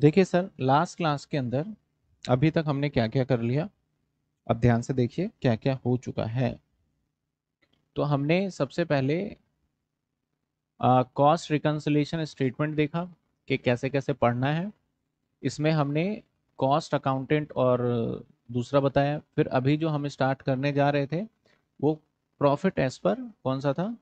देखिए sir last class के अंदर अभी तक हमने क्या क्या कर लिया अब ध्यान से देखिए क्या क्या हो चुका है तो हमने सबसे पहले कॉस्ट रिकन्सलेशन स्टेटमेंट देखा कि कैसे कैसे पढ़ना है इसमें हमने कॉस्ट अकाउंटेंट और दूसरा बताया फिर अभी जो हम स्टार्ट करने जा रहे थे वो प्रॉफिट एज पर कौन सा था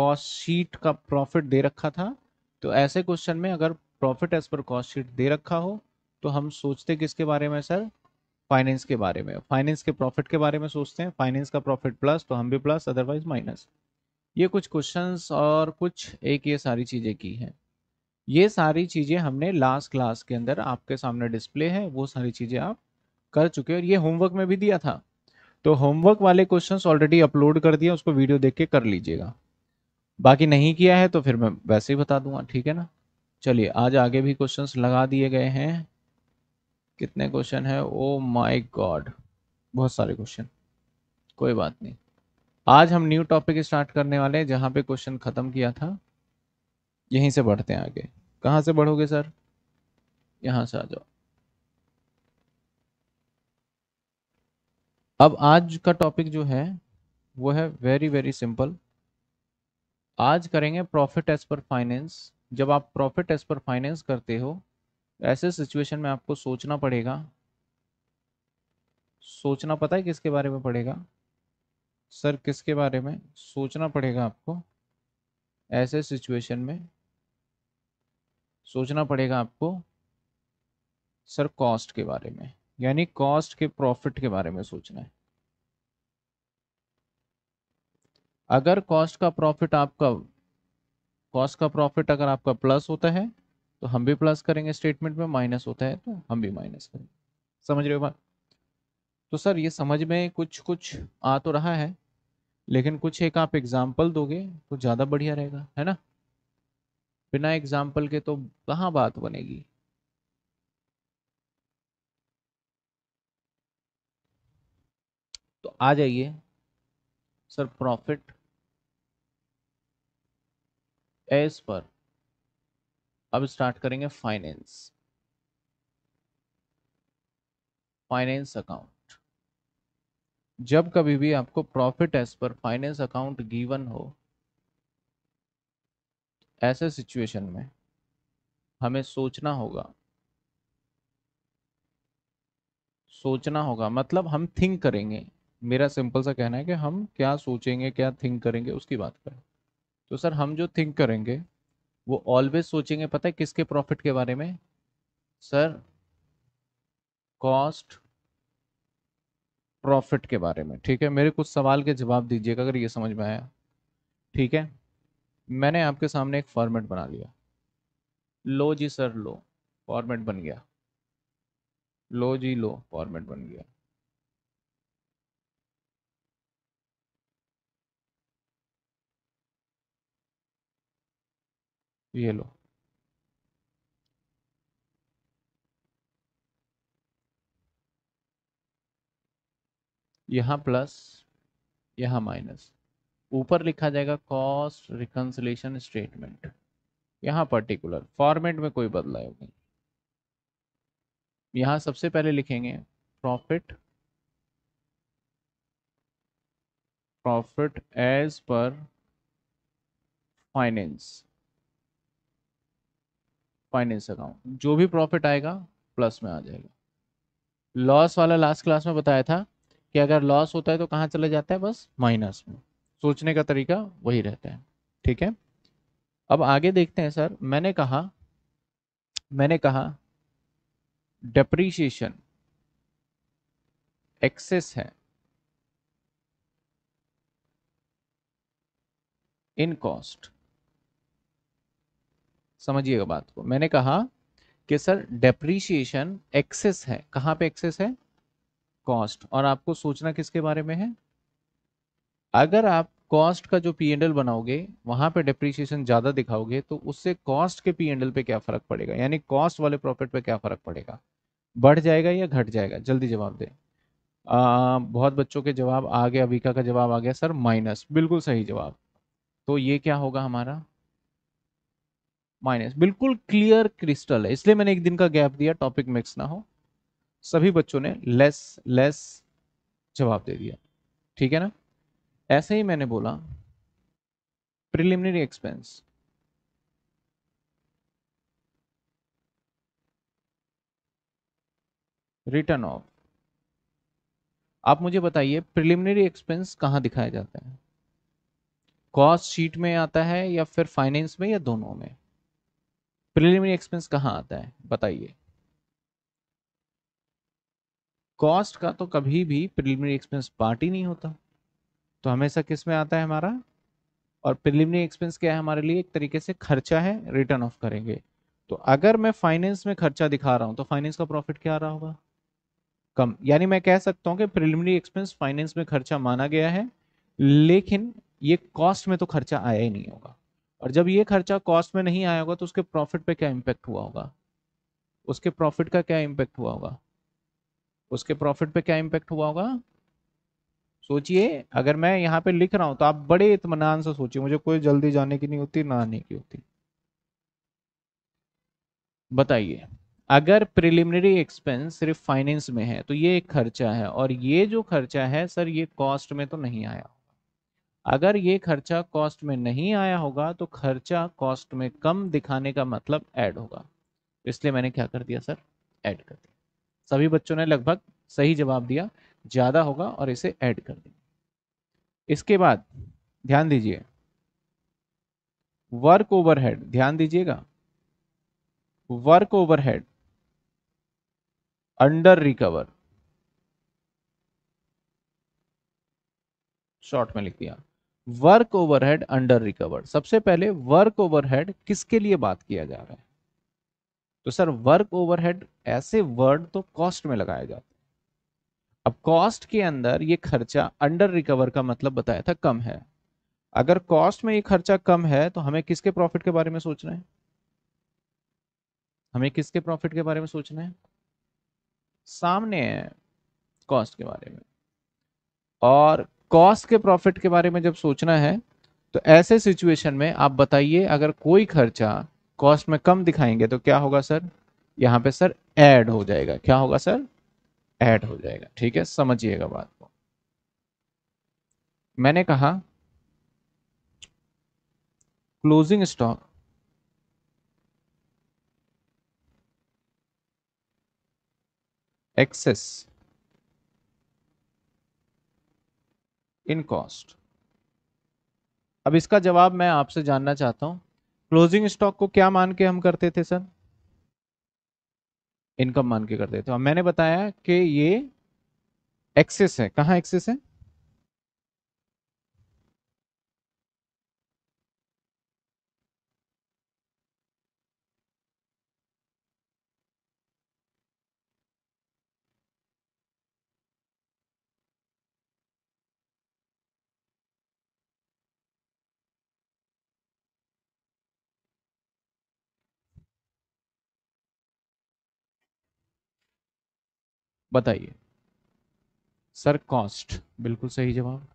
कॉस्ट शीट का प्रॉफिट दे रखा था तो ऐसे क्वेश्चन में अगर profit as per cost sheet दे रखा हो तो हम सोचते किसके बारे में सर फाइनेंस के बारे में फाइनेंस के प्रॉफिट के बारे में सोचते हैं फाइनेंस का प्रॉफिट प्लस तो हम भी प्लस अदरवाइज माइनस ये कुछ क्वेश्चंस और कुछ एक ये सारी चीज़ें की हैं ये सारी चीज़ें हमने लास्ट क्लास के अंदर आपके सामने डिस्प्ले है वो सारी चीज़ें आप कर चुके और ये होमवर्क में भी दिया था तो होमवर्क वाले क्वेश्चन ऑलरेडी अपलोड कर दिए उसको वीडियो देख के कर लीजिएगा बाकी नहीं किया है तो फिर मैं वैसे ही बता दूंगा ठीक है ना चलिए आज आगे भी क्वेश्चंस लगा दिए गए हैं कितने क्वेश्चन है ओ माय गॉड बहुत सारे क्वेश्चन कोई बात नहीं आज हम न्यू टॉपिक स्टार्ट करने वाले हैं जहाँ पे क्वेश्चन ख़त्म किया था यहीं से बढ़ते हैं आगे कहाँ से बढ़ोगे सर यहाँ से आ जाओ अब आज का टॉपिक जो है वो है वेरी वेरी सिंपल आज करेंगे प्रॉफिट एज पर फाइनेंस जब आप प्रॉफिट एज पर फाइनेंस करते हो ऐसे सिचुएशन में आपको सोचना पड़ेगा सोचना पता है किसके बारे में पड़ेगा सर किसके बारे में सोचना पड़ेगा आपको ऐसे सिचुएशन में सोचना पड़ेगा आपको सर कॉस्ट के बारे में यानी कॉस्ट के प्रॉफिट के बारे में सोचना है अगर कॉस्ट का प्रॉफिट आपका कॉस्ट का प्रॉफिट अगर आपका प्लस होता है तो हम भी प्लस करेंगे स्टेटमेंट में माइनस होता है तो हम भी माइनस करेंगे समझ रहे हो बात तो सर ये समझ में कुछ कुछ आ तो रहा है लेकिन कुछ एक आप एग्जाम्पल दोगे तो ज़्यादा बढ़िया रहेगा है ना बिना एग्जाम्पल के तो कहाँ बात बनेगी तो आ जाइए सर प्रॉफिट एस पर अब स्टार्ट करेंगे फाइनेंस फाइनेंस अकाउंट जब कभी भी आपको profit as per finance account given हो ऐसे सिचुएशन में हमें सोचना होगा सोचना होगा मतलब हम थिंक करेंगे मेरा सिंपल सा कहना है कि हम क्या सोचेंगे क्या थिंक करेंगे उसकी बात करें तो सर हम जो थिंक करेंगे वो ऑलवेज सोचेंगे पता है किसके प्रॉफिट के बारे में सर कॉस्ट प्रॉफिट के बारे में ठीक है मेरे कुछ सवाल के जवाब दीजिएगा अगर ये समझ में आया ठीक है मैंने आपके सामने एक फॉर्मेट बना लिया लो जी सर लो फॉर्मेट बन गया लो जी लो फॉर्मेट बन गया ये लो यहां प्लस यहां माइनस ऊपर लिखा जाएगा कॉस्ट रिकन्सलेशन स्टेटमेंट यहां पर्टिकुलर फॉर्मेट में कोई बदलाव नहीं यहां सबसे पहले लिखेंगे profit profit as per finance finance account जो भी प्रॉफिट आएगा प्लस में आ जाएगा लॉस वाला लास्ट क्लास में बताया था कि अगर लॉस होता है तो कहाँ चला जाता है बस माइनस में सोचने का तरीका वही रहता है ठीक है अब आगे देखते हैं सर मैंने कहा मैंने कहा डेप्रीशिएशन एक्सेस है इन कॉस्ट समझिएगा बात को मैंने कहा कि सर डेप्रीशिएशन एक्सेस है कहाँ पे एक्सेस है कॉस्ट और आपको सोचना किसके बारे में है अगर आप कॉस्ट का जो पी एंडल बनाओगे वहां पे डेप्रीशिएशन ज्यादा दिखाओगे तो उससे कॉस्ट के पी एंडल पे क्या फर्क पड़ेगा यानी कॉस्ट वाले प्रॉफिट पे क्या फर्क पड़ेगा बढ़ जाएगा या घट जाएगा जल्दी जवाब आ, बहुत बच्चों के जवाब आ गया अविका का जवाब आ गया सर माइनस बिल्कुल सही जवाब तो ये क्या होगा हमारा माइनस बिल्कुल क्लियर क्रिस्टल है इसलिए मैंने एक दिन का गैप दिया टॉपिक मिक्स ना हो सभी बच्चों ने लेस लेस जवाब दे दिया ठीक है ना ऐसे ही मैंने बोला प्रिलिमिनरी एक्सपेंस रिटर्न ऑफ आप मुझे बताइए प्रिलिमिनरी एक्सपेंस कहाँ दिखाया जाता है कॉस्ट शीट में आता है या फिर फाइनेंस में या दोनों में प्रिलिमिनरी एक्सपेंस कहाँ आता है बताइए कॉस्ट का तो कभी भी प्रिलिमिनरी एक्सपेंस पार्ट ही नहीं होता तो हमेशा किस में आता है हमारा और प्रिलिमिनरी एक्सपेंस क्या है हमारे लिए एक तरीके से खर्चा है रिटर्न ऑफ करेंगे तो अगर मैं फाइनेंस में खर्चा दिखा रहा हूं तो फाइनेंस का प्रॉफिट क्या आ रहा होगा कम यानी मैं कह सकता हूं कि प्रिलिमिनरी एक्सपेंस फाइनेंस में खर्चा माना गया है लेकिन ये कॉस्ट में तो खर्चा आया ही नहीं होगा और जब ये खर्चा कॉस्ट में नहीं आया होगा तो उसके प्रॉफिट पे क्या इम्पैक्ट हुआ होगा उसके प्रॉफिट का क्या इम्पैक्ट हुआ होगा उसके प्रॉफिट पे क्या इम्पैक्ट हुआ होगा सोचिए अगर मैं यहाँ पे लिख रहा हूँ तो आप बड़े इतमान से सोचिए मुझे कोई जल्दी जाने की नहीं होती ना आने की होती बताइए अगर प्रिलिमिनरी एक्सपेंस सिर्फ फाइनेंस में है तो ये एक खर्चा है और ये जो खर्चा है सर ये कॉस्ट में तो नहीं आया अगर ये खर्चा कॉस्ट में नहीं आया होगा तो खर्चा कॉस्ट में कम दिखाने का मतलब ऐड होगा इसलिए मैंने क्या कर दिया सर ऐड कर दिया सभी बच्चों ने लगभग सही जवाब दिया ज़्यादा होगा और इसे ऐड कर दिया इसके बाद ध्यान दीजिए वर्क ओवरहेड ध्यान दीजिएगा work overhead under recover short में लिख दिया वर्क ओवरहेड अंडर रिकवर्ड सबसे पहले वर्क ओवरहेड किसके लिए बात किया जा रहा है तो सर वर्क ओवरहेड ऐसे वर्ड तो कॉस्ट में लगाया जाते हैं अब कॉस्ट के अंदर ये खर्चा अंडर रिकवर का मतलब बताया था कम है अगर कॉस्ट में ये खर्चा कम है तो हमें किसके प्रॉफिट के बारे में सोचना है हमें किसके प्रॉफिट के बारे में सोचना है सामने है कॉस्ट के बारे में और कॉस्ट के प्रॉफिट के बारे में जब सोचना है तो ऐसे सिचुएशन में आप बताइए अगर कोई खर्चा कॉस्ट में कम दिखाएंगे तो क्या होगा सर यहाँ पे सर ऐड हो जाएगा क्या होगा सर ऐड हो जाएगा ठीक है समझिएगा बात को मैंने कहा closing stock excess in cost अब इसका जवाब मैं आपसे जानना चाहता हूं क्लोजिंग स्टॉक को क्या मान के हम करते थे सर इनकम मान के करते थे और मैंने बताया कि ये एक्सेस है कहाँ एक्सेस है बताइए सर कॉस्ट बिल्कुल सही जवाब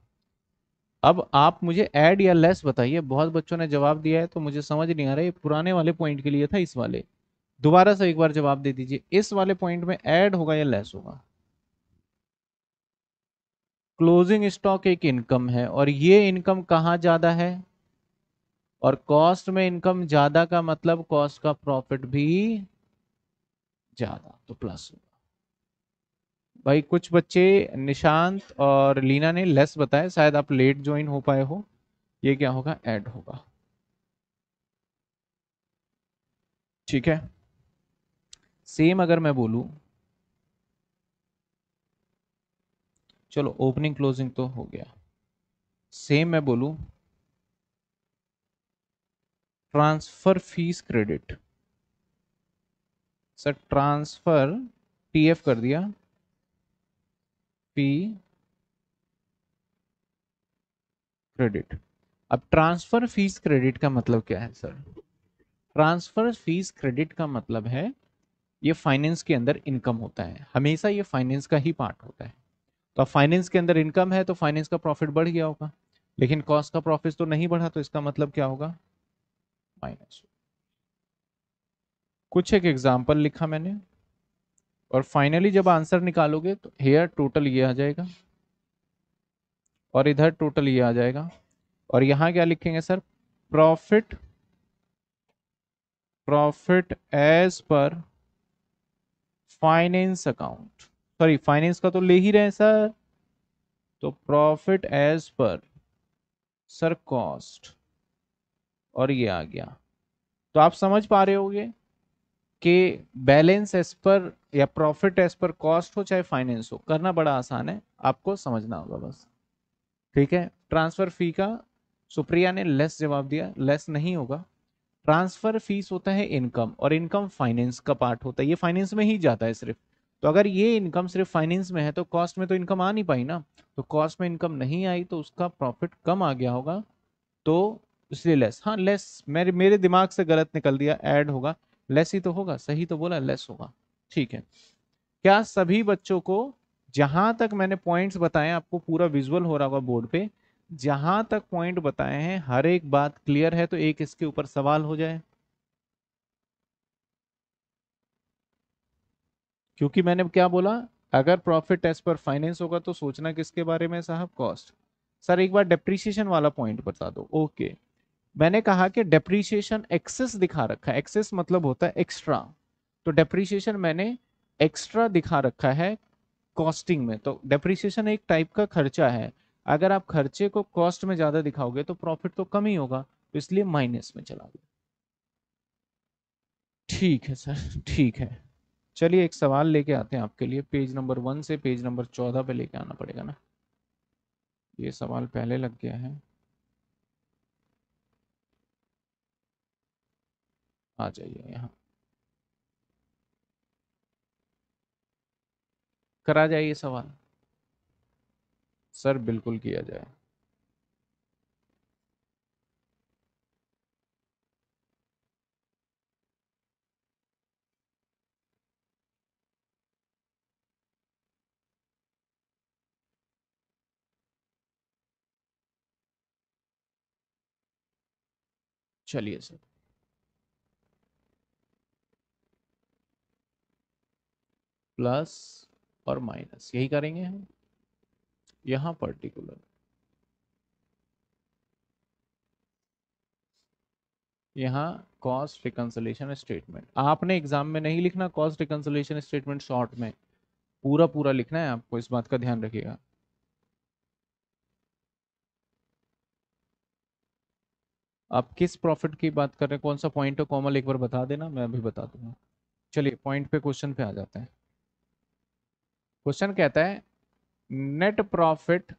अब आप मुझे ऐड या लेस बताइए बहुत बच्चों ने जवाब दिया है तो मुझे समझ नहीं आ रहा है पुराने वाले पॉइंट के लिए था इस वाले दोबारा से एक बार जवाब दे दीजिए इस वाले पॉइंट में ऐड होगा या लेस होगा क्लोजिंग स्टॉक एक इनकम है और ये इनकम कहाँ ज़्यादा है और कॉस्ट में इनकम ज़्यादा का मतलब कॉस्ट का प्रॉफिट भी ज़्यादा तो प्लस होगा भाई कुछ बच्चे निशांत और लीना ने लेस बताया शायद आप लेट ज्वाइन हो पाए हो ये क्या होगा ऐड होगा ठीक है सेम अगर मैं बोलूं चलो ओपनिंग क्लोजिंग तो हो गया सेम मैं बोलूं transfer fees credit sir transfer TF कर दिया पी क्रेडिट अब ट्रांसफर फीस क्रेडिट का मतलब क्या है सर ट्रांसफर फीस क्रेडिट का मतलब है ये फाइनेंस के अंदर इनकम होता है हमेशा ये फाइनेंस का ही पार्ट होता है तो अब फाइनेंस के अंदर इनकम है तो फाइनेंस का प्रॉफिट बढ़ गया होगा लेकिन कॉस्ट का प्रॉफिट तो नहीं बढ़ा तो इसका मतलब क्या होगा माइनस कुछ एक एग्जाम्पल लिखा मैंने और फाइनली जब आंसर निकालोगे तो हेयर टोटल ये आ जाएगा और इधर टोटल ये आ जाएगा और यहां क्या लिखेंगे sir profit profit as per finance account sorry finance का तो ले ही रहे हैं सर तो profit as per sir cost और ये आ गया तो आप समझ पा रहे होगे कि बैलेंस एज पर या प्रॉफिट एज पर कॉस्ट हो चाहे फाइनेंस हो करना बड़ा आसान है आपको समझना होगा बस ठीक है ट्रांसफर फी का सुप्रिया ने लेस जवाब दिया लेस नहीं होगा ट्रांसफर फीस होता है इनकम और इनकम फाइनेंस का पार्ट होता है ये फाइनेंस में ही जाता है सिर्फ तो अगर ये इनकम सिर्फ फाइनेंस में है तो कॉस्ट में तो इनकम आ नहीं पाई ना तो कॉस्ट में इनकम नहीं आई तो उसका प्रॉफिट कम आ गया होगा तो इसलिए लेस हाँ लेस मेरे मेरे दिमाग से गलत निकल दिया ऐड होगा लेस ही तो होगा सही तो बोला लेस होगा ठीक है क्या सभी बच्चों को जहां तक मैंने पॉइंट्स बताए आपको पूरा विजुअल हो रहा होगा बोर्ड पे जहां तक पॉइंट बताए हैं हर एक बात क्लियर है तो एक इसके ऊपर सवाल हो जाए क्योंकि मैंने क्या बोला अगर प्रॉफिट एज पर फाइनेंस होगा तो सोचना किसके बारे में साहब कॉस्ट सर एक बार डेप्रिसिएशन वाला पॉइंट बता दो ओके मैंने कहा कि डेप्रीशिएशन एक्सेस दिखा रखा है एक्सेस मतलब होता है एक्स्ट्रा तो डेप्रीशिएशन मैंने एक्स्ट्रा दिखा रखा है कॉस्टिंग में तो डेप्रीशिएशन एक टाइप का खर्चा है अगर आप खर्चे को कॉस्ट में ज़्यादा दिखाओगे तो प्रॉफिट तो कम ही होगा तो इसलिए माइनस में चला गया ठीक है सर ठीक है चलिए एक सवाल लेके आते हैं आपके लिए पेज नंबर वन से पेज नंबर चौदह पे लेके आना पड़ेगा ना ये सवाल पहले लग गया है आ जाइए यहाँ करा जाए ये सवाल सर बिल्कुल किया जाए चलिए सर प्लस और माइनस यही करेंगे हम यहाँ पर्टिकुलर यहाँ कॉस्ट रिकंसलेशन स्टेटमेंट आपने एग्जाम में नहीं लिखना कॉस्ट रिकन्सलेशन स्टेटमेंट शॉर्ट में पूरा पूरा लिखना है आपको इस बात का ध्यान रखिएगा आप किस प्रॉफिट की बात कर रहे हैं कौन सा पॉइंट और कॉमल एक बार बता देना मैं अभी बता दूंगा चलिए पॉइंट पे क्वेश्चन पे आ जाते हैं क्वेश्चन कहता है net profit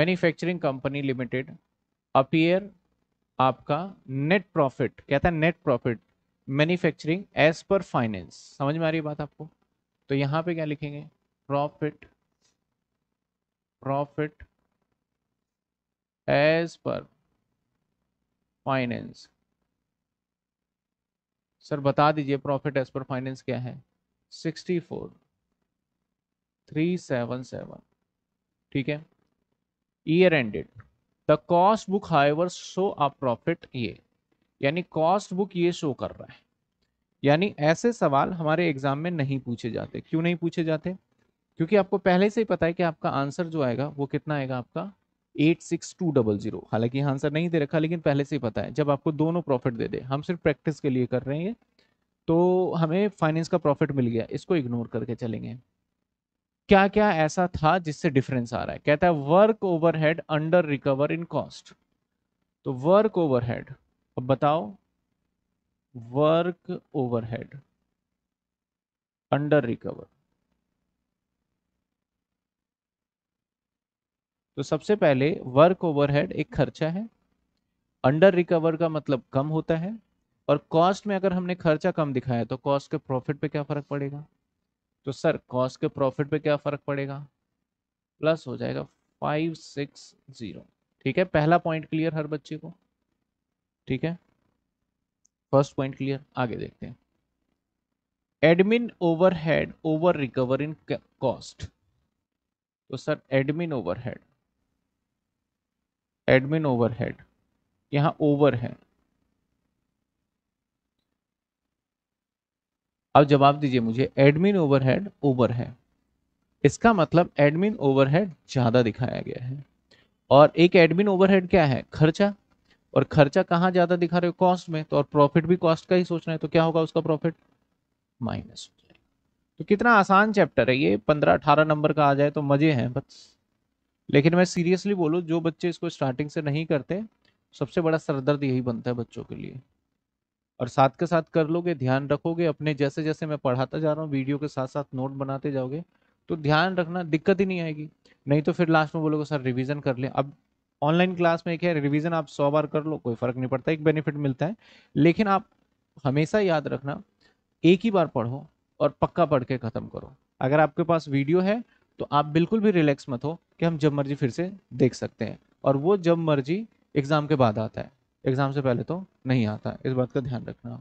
manufacturing company limited appear आपका नेट प्रॉफिट कहता है net profit manufacturing as per finance समझ में आ रही बात आपको तो यहां पे क्या लिखेंगे profit profit as per finance sir बता दीजिए प्रॉफिट एज पर फाइनेंस क्या है 64 थ्री सेवन सेवन ठीक है year ended the cost book however show a profit ये यानी कॉस्ट बुक ये शो कर रहा है यानी ऐसे सवाल हमारे एग्जाम में नहीं पूछे जाते क्यों नहीं पूछे जाते क्योंकि आपको पहले से ही पता है कि आपका आंसर जो आएगा वो कितना आएगा आपका eight six two double zero हालांकि यहाँ आंसर नहीं दे रखा लेकिन पहले से ही पता है जब आपको दोनों प्रॉफिट दे दे हम सिर्फ प्रैक्टिस के लिए कर रहे हैं तो हमें फाइनेंस का प्रॉफिट मिल गया इसको इग्नोर करके चलेंगे क्या क्या ऐसा था जिससे डिफरेंस आ रहा है कहता है work overhead under recover in cost तो वर्क ओवरहेड अब बताओ वर्क ओवरहेड अंडर रिकवर तो सबसे पहले वर्क ओवरहेड एक खर्चा है अंडर रिकवर का मतलब कम होता है और कॉस्ट में अगर हमने खर्चा कम दिखाया तो कॉस्ट के प्रॉफिट पे क्या फर्क पड़ेगा तो सर कॉस्ट के प्रॉफिट पे क्या फ़र्क पड़ेगा प्लस हो जाएगा फाइव सिक्स ज़ीरो ठीक है पहला पॉइंट क्लियर हर बच्चे को ठीक है फर्स्ट पॉइंट क्लियर आगे देखते हैं admin overhead over recover in cost तो sir admin overhead admin overhead यहां ओवर है अब जवाब दीजिए मुझे एडमिन ओवरहेड ओवर है इसका मतलब एडमिन ओवरहेड ज़्यादा दिखाया गया है और एक एडमिन ओवरहेड क्या है खर्चा और खर्चा कहाँ ज़्यादा दिखा रहे हो कॉस्ट में तो और प्रॉफिट भी कॉस्ट का ही सोचना है तो क्या होगा उसका प्रॉफिट माइनस हो जाएगा तो कितना आसान चैप्टर है ये पंद्रह अठारह नंबर का आ जाए तो मज़े हैं बस लेकिन मैं सीरियसली बोलूँ जो बच्चे इसको स्टार्टिंग से नहीं करते सबसे बड़ा सरदर्द यही बनता है बच्चों के लिए और साथ के साथ कर लोगे ध्यान रखोगे अपने जैसे जैसे मैं पढ़ाता जा रहा हूँ वीडियो के साथ साथ नोट बनाते जाओगे तो ध्यान रखना दिक्कत ही नहीं आएगी नहीं तो फिर लास्ट में बोलोगे सर रिवीजन कर ले अब ऑनलाइन क्लास में एक है रिवीजन आप सौ बार कर लो कोई फर्क नहीं पड़ता एक बेनिफिट मिलता है लेकिन आप हमेशा याद रखना एक ही बार पढ़ो और पक्का पढ़ के ख़त्म करो अगर आपके पास वीडियो है तो आप बिल्कुल भी रिलैक्स मत हो कि हम जब मर्जी फिर से देख सकते हैं और वो जब मर्जी एग्ज़ाम के बाद आता है एग्जाम से पहले तो नहीं आता इस बात का ध्यान रखना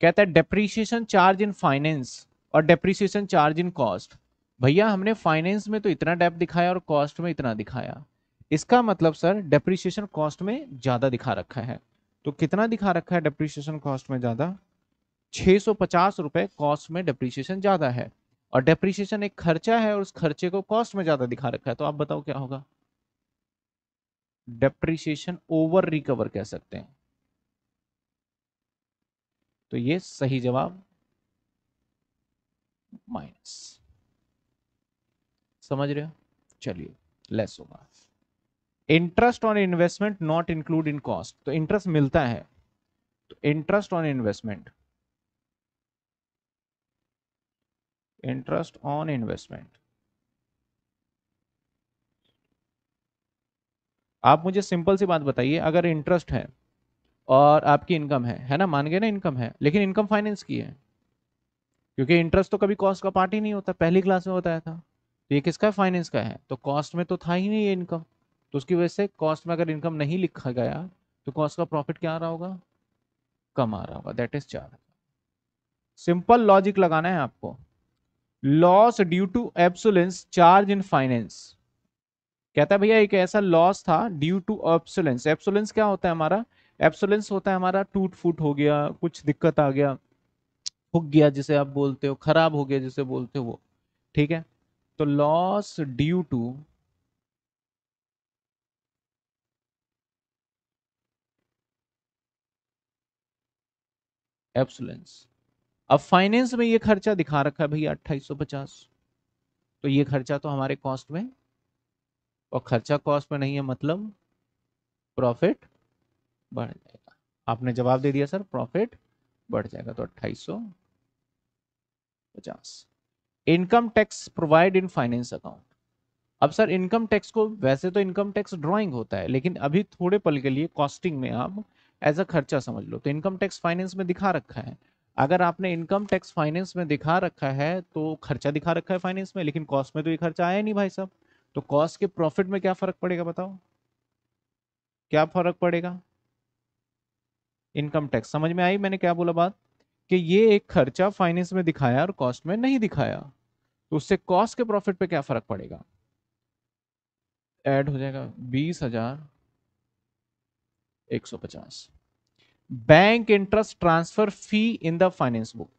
कहता है डेप्रीशिएशन चार्ज इन फाइनेंस और डेप्रीशिएशन चार्ज इन कॉस्ट भैया हमने फाइनेंस में तो इतना डेप दिखाया और कॉस्ट में इतना दिखाया इसका मतलब सर डेप्रीशिएशन कॉस्ट में ज़्यादा दिखा रखा है तो कितना दिखा रखा है डेप्रीशिएशन कॉस्ट में ज़्यादा छह सौ पचास रुपए कॉस्ट में डेप्रीशिएशन ज़्यादा है और डेप्रीशिएशन एक खर्चा है और उस खर्चे को कॉस्ट में ज़्यादा दिखा रखा है तो आप बताओ क्या होगा डेप्रिसिएशन ओवर रिकवर कह सकते हैं तो ये सही जवाब माइनस समझ रहे हो चलिए लेस होगा interest on investment not include in cost तो इंटरेस्ट मिलता है तो interest on investment interest on investment आप मुझे सिंपल सी बात बताइए अगर इंटरेस्ट है और आपकी इनकम है है ना मान गए ना इनकम है लेकिन इनकम फाइनेंस की है क्योंकि इंटरेस्ट तो कभी कॉस्ट का पार्ट ही नहीं होता पहली क्लास में बताया था तो ये किसका है फाइनेंस का है तो कॉस्ट में तो था ही नहीं ये इनकम तो उसकी वजह से कॉस्ट में अगर इनकम नहीं लिखा गया तो कॉस्ट का प्रॉफिट क्या आ रहा होगा कम आ रहा होगा दैट इज चार सिंपल लॉजिक लगाना है आपको loss due to obsolescence charge in finance कहता है भैया एक ऐसा लॉस था ड्यू टू एप्सुलेंस एप्सुलेंस क्या होता है हमारा एप्सुलेंस होता है हमारा टूट फूट हो गया कुछ दिक्कत आ गया फुक गया जिसे आप बोलते हो खराब हो गया जिसे बोलते हो वो ठीक है तो लॉस ड्यू टू एप्सुलेंस अब फाइनेंस में ये खर्चा दिखा रखा है भैया अट्ठाईस तो ये खर्चा तो हमारे कॉस्ट में और खर्चा कॉस्ट में नहीं है मतलब प्रॉफिट बढ़ जाएगा आपने जवाब दे दिया सर प्रॉफिट बढ़ जाएगा तो अट्ठाईस सौ पचास income tax provide in finance account अब सर इनकम टैक्स को वैसे तो इनकम टैक्स ड्राइंग होता है लेकिन अभी थोड़े पल के लिए कॉस्टिंग में आप एज अ खर्चा समझ लो तो इनकम टैक्स फाइनेंस में दिखा रखा है अगर आपने इनकम टैक्स फाइनेंस में दिखा रखा है तो खर्चा दिखा रखा है फाइनेंस में लेकिन कॉस्ट में तो ये खर्चा आया नहीं भाई साहब तो कॉस्ट के प्रॉफिट में क्या फर्क पड़ेगा बताओ क्या फर्क पड़ेगा इनकम टैक्स समझ में आई मैंने क्या बोला बात कि ये एक खर्चा फाइनेंस में दिखाया और कॉस्ट में नहीं दिखाया तो उससे कॉस्ट के प्रॉफिट पे क्या फर्क पड़ेगा ऐड हो जाएगा बीस हजार एक सौ पचास bank interest transfer fee in the finance book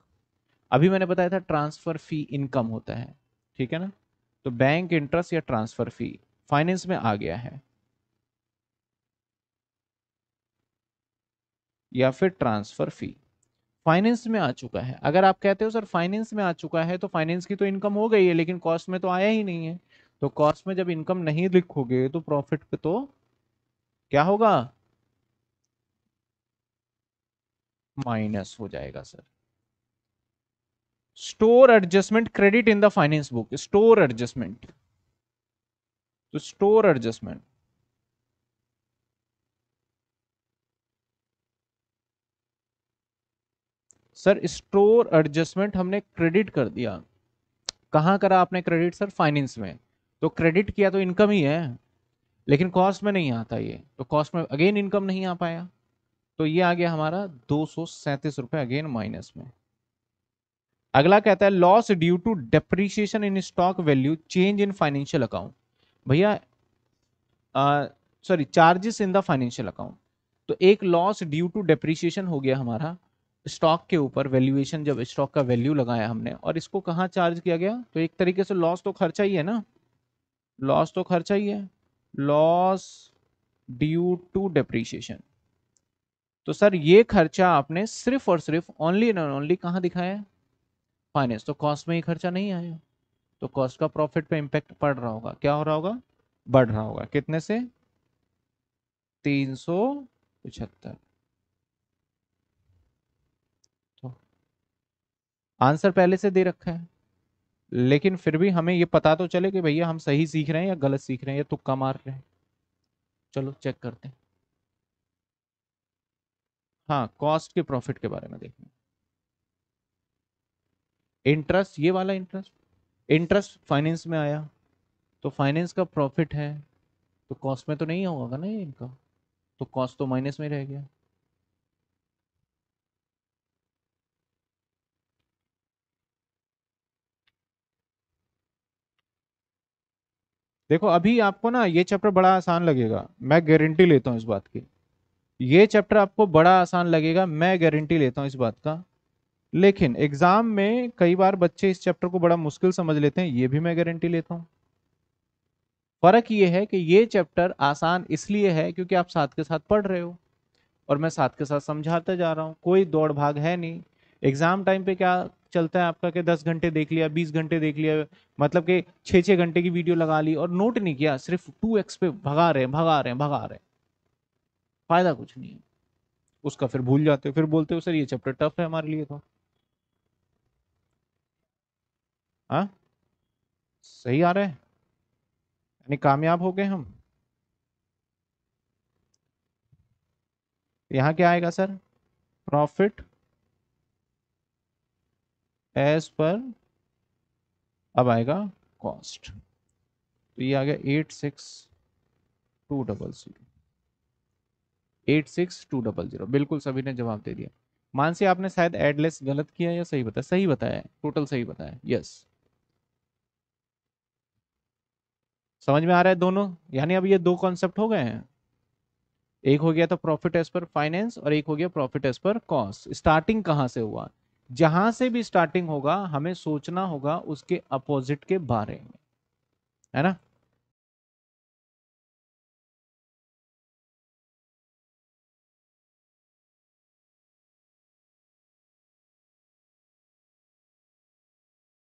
अभी मैंने बताया था ट्रांसफर फी इनकम होता है ठीक है ना तो बैंक इंटरेस्ट या ट्रांसफर फी फाइनेंस में आ गया है या फिर ट्रांसफर फी फाइनेंस में आ चुका है अगर आप कहते हो सर फाइनेंस में आ चुका है तो फाइनेंस की तो इनकम हो गई है लेकिन कॉस्ट में तो आया ही नहीं है तो कॉस्ट में जब इनकम नहीं लिखोगे तो प्रॉफिट पे तो क्या होगा माइनस हो जाएगा sir store adjustment credit in the finance book store adjustment तो store adjustment sir store adjustment हमने क्रेडिट कर दिया कहाँ करा आपने क्रेडिट सर फाइनेंस में तो क्रेडिट किया तो इनकम ही है लेकिन कॉस्ट में नहीं आता ये तो कॉस्ट में अगेन इनकम नहीं आ पाया तो ये आ गया हमारा दो सौ सैंतीस रुपए अगेन माइनस में अगला कहता है loss due to depreciation in stock value change in financial account भैया sorry charges in the financial account तो एक लॉस ड्यू टू डेप्रिसिएशन हो गया हमारा स्टॉक के ऊपर वैल्यूएशन जब स्टॉक का वैल्यू लगाया हमने और इसको कहाँ चार्ज किया गया तो एक तरीके से लॉस तो खर्चा ही है ना लॉस तो खर्चा ही है लॉस ड्यू टू डेप्रिसिएशन तो सर ये खर्चा आपने सिर्फ और सिर्फ ओनली एंड ओनली कहाँ दिखाया है फाइनेंस तो कॉस्ट में ही खर्चा नहीं आया तो कॉस्ट का प्रॉफिट पे इम्पैक्ट पड़ रहा होगा क्या हो रहा होगा बढ़ रहा होगा कितने से तीन सौ पिछहत्तर तो आंसर पहले से दे रखा है लेकिन फिर भी हमें ये पता तो चले कि भैया हम सही सीख रहे हैं या गलत सीख रहे हैं या तुक्का मार रहे हैं चलो चेक करते हैं हाँ कॉस्ट के प्रॉफिट के बारे में देखेंगे इंटरेस्ट ये वाला इंटरेस्ट इंटरेस्ट फाइनेंस में आया तो फाइनेंस का प्रॉफिट है तो कॉस्ट में तो नहीं होगा ना ये इनका तो कॉस्ट तो माइनस में रह गया देखो अभी आपको ना ये चैप्टर बड़ा आसान लगेगा मैं गारंटी लेता हूँ इस बात की ये चैप्टर आपको बड़ा आसान लगेगा मैं गारंटी लेता हूँ इस बात का लेकिन एग्जाम में कई बार बच्चे इस चैप्टर को बड़ा मुश्किल समझ लेते हैं ये भी मैं गारंटी लेता हूं फर्क ये है कि ये चैप्टर आसान इसलिए है क्योंकि आप साथ के साथ पढ़ रहे हो और मैं साथ के साथ समझाते जा रहा हूं कोई दौड़ भाग है नहीं एग्जाम टाइम पे क्या चलता है आपका कि दस घंटे देख लिया बीस घंटे देख लिया मतलब कि छः छः घंटे की वीडियो लगा ली और नोट नहीं किया सिर्फ टू एक्स पे भगा रहे हैं भगा रहे हैं भगा रहे हैं फायदा कुछ नहीं है उसका फिर भूल जाते हो फिर बोलते हो सर ये चैप्टर टफ है हमारे लिए तो हाँ सही आ रहा है यानी कामयाब हो गए हम यहाँ क्या आएगा सर प्रॉफिट एज पर अब आएगा कॉस्ट तो ये आ गया eight six two double zero eight six two double zero बिल्कुल सभी ने जवाब दे दिया मानसी आपने शायद एडलेस गलत किया या सही बताया सही बताया टोटल सही बताया यस समझ में आ रहा है दोनों यानी अब ये दो कॉन्सेप्ट हो गए हैं एक हो गया तो प्रॉफिट एज पर फाइनेंस और एक हो गया profit as per cost starting कहां से हुआ जहां से भी स्टार्टिंग होगा हमें सोचना होगा उसके अपोजिट के बारे में है ना